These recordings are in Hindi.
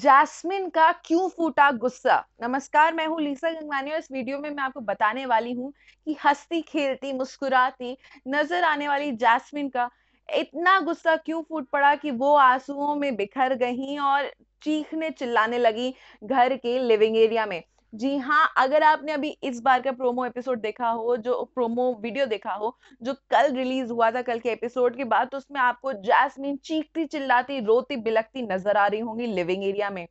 जैस्मिन का क्यों फूटा गुस्सा नमस्कार मैं हूँ लीसा गंगवानी और इस वीडियो में मैं आपको बताने वाली हूँ कि हंसती खेलती मुस्कुराती नजर आने वाली जैस्मिन का इतना गुस्सा क्यों फूट पड़ा कि वो आंसुओं में बिखर गई और चीखने चिल्लाने लगी घर के लिविंग एरिया में जी हाँ अगर आपने अभी इस बार का प्रोमो एपिसोड देखा हो जो प्रोमो वीडियो देखा हो जो कल रिलीज हुआ था कल के एपिसोड के बाद तो उसमें आपको जैस्मिन चीखती चिल्लाती रोती बिलकती नजर आ रही होंगी लिविंग एरिया में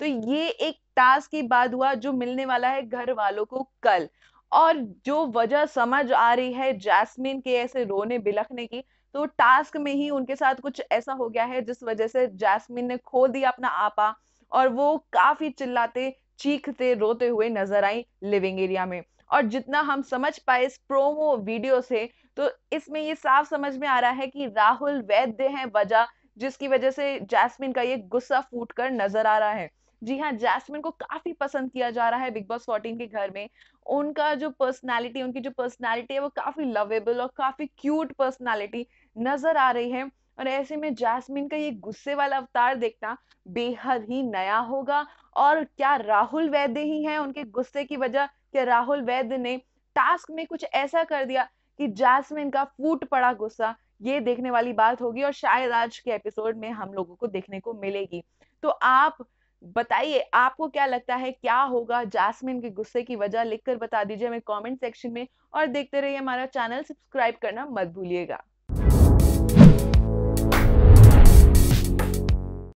तो ये एक टास्क की बात हुआ जो मिलने वाला है घर वालों को कल और जो वजह समझ आ रही है जैस्मिन के ऐसे रोने बिलखने की तो टास्क में ही उनके साथ कुछ ऐसा हो गया है जिस वजह से जैस्मिन ने खो दिया अपना आपा और वो काफी चिल्लाते चीखते रोते हुए नजर आई लिविंग एरिया में और जितना हम समझ पाए इस प्रोमो वीडियो से तो इसमें ये साफ समझ में आ रहा है कि राहुल वैद्य है वजह जिसकी वजह से जैस्मिन का ये गुस्सा फूट कर नजर आ रहा है जी हाँ जैस्मिन को काफी पसंद किया जा रहा है बिग बॉस फोर्टीन के घर में उनका जो पर्सनालिटी उनकी जो पर्सनालिटी है वो काफी लवेबल और काफी क्यूट पर्सनालिटी नजर आ रही है और ऐसे में जैस्मिन का ये गुस्से वाला अवतार देखना बेहद ही नया होगा और क्या राहुल वैद्य ही है उनके गुस्से की वजह कि राहुल वैद्य ने टास्क में कुछ ऐसा कर दिया कि जैस्मिन का फूट पड़ा गुस्सा ये देखने वाली बात होगी और शायद आज के एपिसोड में हम लोगों को देखने को मिलेगी तो आप बताइए आपको क्या लगता है क्या होगा जैस्मिन के गुस्से की वजह लिखकर बता दीजिए हमें कमेंट सेक्शन में और देखते रहिए हमारा चैनल सब्सक्राइब करना मत भूलिएगा